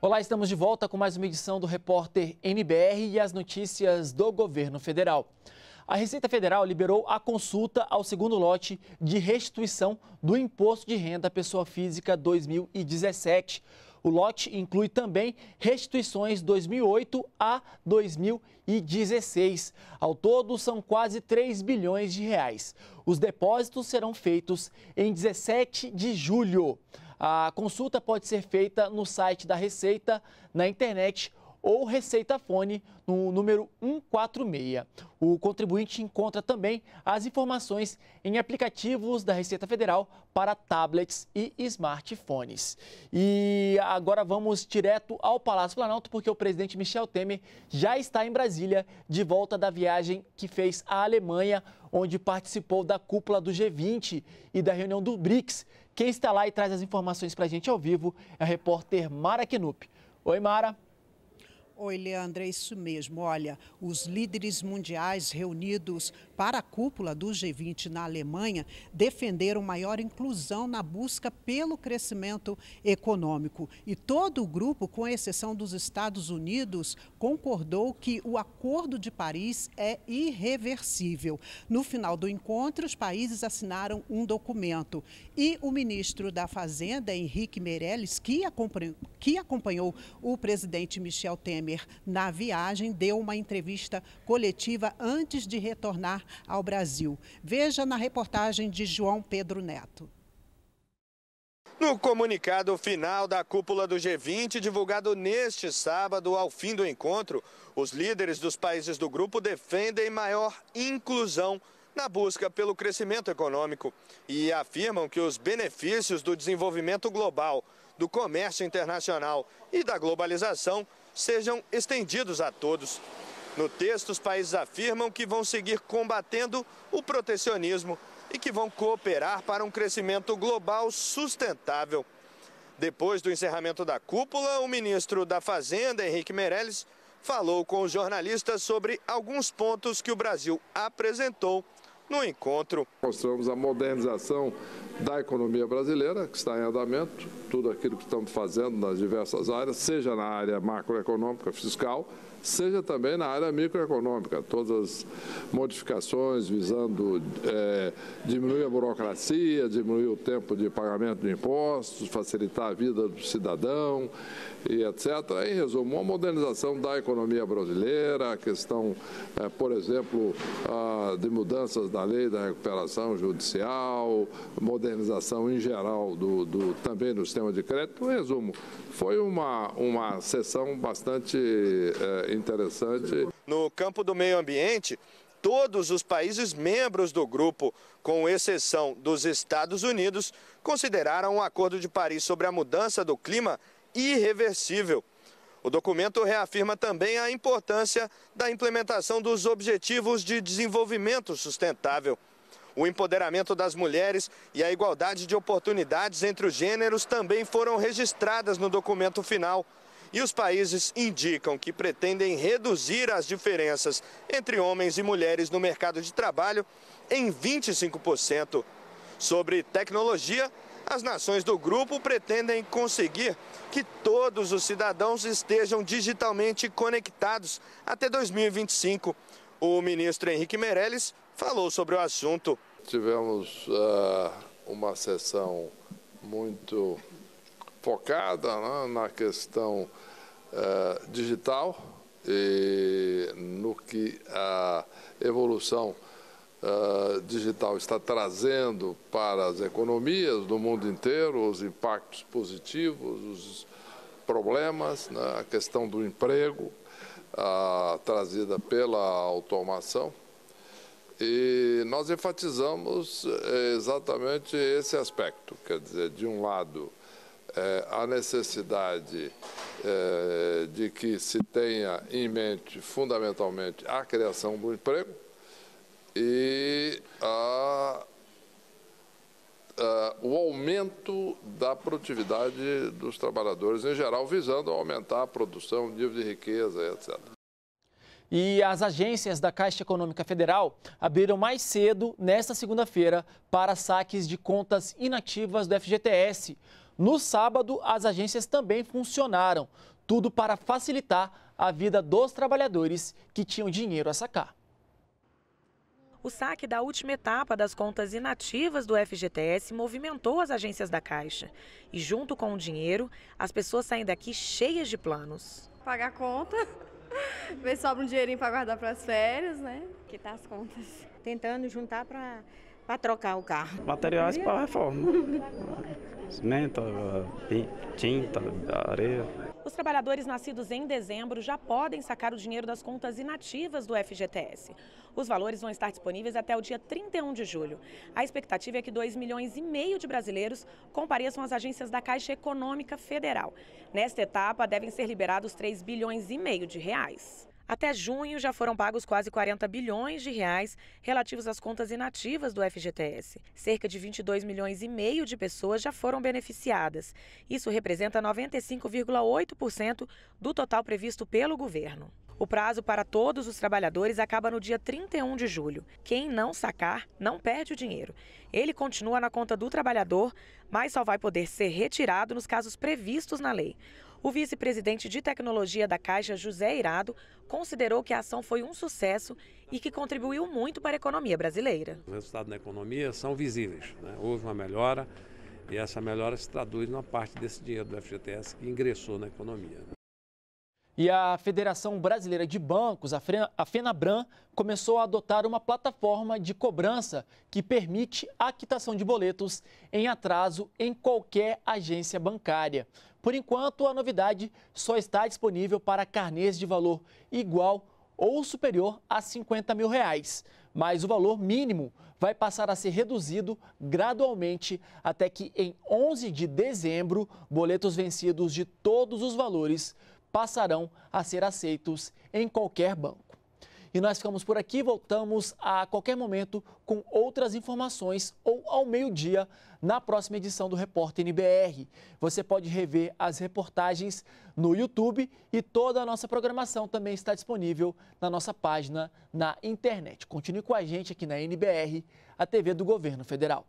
Olá, estamos de volta com mais uma edição do Repórter NBR e as notícias do governo federal. A Receita Federal liberou a consulta ao segundo lote de restituição do Imposto de Renda à Pessoa Física 2017. O lote inclui também restituições 2008 a 2016. Ao todo, são quase 3 bilhões de reais. Os depósitos serão feitos em 17 de julho. A consulta pode ser feita no site da Receita, na internet ou Receita Fone no número 146. O contribuinte encontra também as informações em aplicativos da Receita Federal para tablets e smartphones. E agora vamos direto ao Palácio Planalto, porque o presidente Michel Temer já está em Brasília, de volta da viagem que fez à Alemanha, onde participou da cúpula do G20 e da reunião do BRICS. Quem está lá e traz as informações para a gente ao vivo é a repórter Mara Kenup. Oi, Mara. Oi, Leandra, é isso mesmo. Olha, os líderes mundiais reunidos para a cúpula do G20 na Alemanha defenderam maior inclusão na busca pelo crescimento econômico. E todo o grupo, com exceção dos Estados Unidos, concordou que o Acordo de Paris é irreversível. No final do encontro, os países assinaram um documento. E o ministro da Fazenda, Henrique Meirelles, que acompanhou o presidente Michel Temer, Temer na viagem deu uma entrevista coletiva antes de retornar ao Brasil. Veja na reportagem de João Pedro Neto. No comunicado final da cúpula do G20, divulgado neste sábado ao fim do encontro, os líderes dos países do grupo defendem maior inclusão na busca pelo crescimento econômico e afirmam que os benefícios do desenvolvimento global do comércio internacional e da globalização sejam estendidos a todos. No texto, os países afirmam que vão seguir combatendo o protecionismo e que vão cooperar para um crescimento global sustentável. Depois do encerramento da cúpula, o ministro da Fazenda, Henrique Meirelles, falou com os jornalistas sobre alguns pontos que o Brasil apresentou no encontro. Mostramos a modernização da economia brasileira, que está em andamento, tudo aquilo que estamos fazendo nas diversas áreas, seja na área macroeconômica, fiscal, seja também na área microeconômica. Todas as modificações visando é, diminuir a burocracia, diminuir o tempo de pagamento de impostos, facilitar a vida do cidadão e etc. Em resumo, a modernização da economia brasileira, a questão, é, por exemplo, a, de mudanças da lei da recuperação judicial, modernização em geral do, do também do sistema sistema de crédito. Resumo, foi uma, uma sessão bastante é, interessante. No campo do meio ambiente, todos os países membros do grupo, com exceção dos Estados Unidos, consideraram o Acordo de Paris sobre a mudança do clima irreversível. O documento reafirma também a importância da implementação dos Objetivos de Desenvolvimento Sustentável o empoderamento das mulheres e a igualdade de oportunidades entre os gêneros também foram registradas no documento final. E os países indicam que pretendem reduzir as diferenças entre homens e mulheres no mercado de trabalho em 25%. Sobre tecnologia, as nações do grupo pretendem conseguir que todos os cidadãos estejam digitalmente conectados até 2025. O ministro Henrique Meirelles falou sobre o assunto. Tivemos uh, uma sessão muito focada né, na questão uh, digital e no que a evolução uh, digital está trazendo para as economias do mundo inteiro, os impactos positivos, os problemas, né, a questão do emprego trazida pela automação. E nós enfatizamos eh, exatamente esse aspecto, quer dizer, de um lado, é, a necessidade é, de que se tenha em mente, fundamentalmente, a criação do emprego e a, a, o aumento da produtividade dos trabalhadores em geral, visando aumentar a produção, nível de riqueza, etc. E as agências da Caixa Econômica Federal abriram mais cedo nesta segunda-feira para saques de contas inativas do FGTS. No sábado, as agências também funcionaram, tudo para facilitar a vida dos trabalhadores que tinham dinheiro a sacar. O saque da última etapa das contas inativas do FGTS movimentou as agências da Caixa. E junto com o dinheiro, as pessoas saem daqui cheias de planos. Pagar a conta, ver se sobra um dinheirinho para guardar para as férias, né? Quitar tá as contas. Tentando juntar para trocar o carro. Materiais é para reforma. Cimento, eh, tinta, areia os trabalhadores nascidos em dezembro já podem sacar o dinheiro das contas inativas do FGTS. Os valores vão estar disponíveis até o dia 31 de julho. A expectativa é que 2 milhões e meio de brasileiros compareçam às agências da Caixa Econômica Federal. Nesta etapa, devem ser liberados 3 bilhões e meio de reais. Até junho já foram pagos quase 40 bilhões de reais relativos às contas inativas do FGTS. Cerca de 22 milhões e meio de pessoas já foram beneficiadas. Isso representa 95,8% do total previsto pelo governo. O prazo para todos os trabalhadores acaba no dia 31 de julho. Quem não sacar não perde o dinheiro. Ele continua na conta do trabalhador, mas só vai poder ser retirado nos casos previstos na lei. O vice-presidente de tecnologia da Caixa, José Irado, considerou que a ação foi um sucesso e que contribuiu muito para a economia brasileira. Os resultados na economia são visíveis. Né? Houve uma melhora e essa melhora se traduz numa parte desse dinheiro do FGTS que ingressou na economia. Né? E a Federação Brasileira de Bancos, a FENABRAN, começou a adotar uma plataforma de cobrança que permite a quitação de boletos em atraso em qualquer agência bancária. Por enquanto, a novidade só está disponível para carnês de valor igual ou superior a 50 mil reais, mas o valor mínimo vai passar a ser reduzido gradualmente até que em 11 de dezembro, boletos vencidos de todos os valores passarão a ser aceitos em qualquer banco. E nós ficamos por aqui, voltamos a qualquer momento com outras informações ou ao meio-dia na próxima edição do Repórter NBR. Você pode rever as reportagens no YouTube e toda a nossa programação também está disponível na nossa página na internet. Continue com a gente aqui na NBR, a TV do Governo Federal.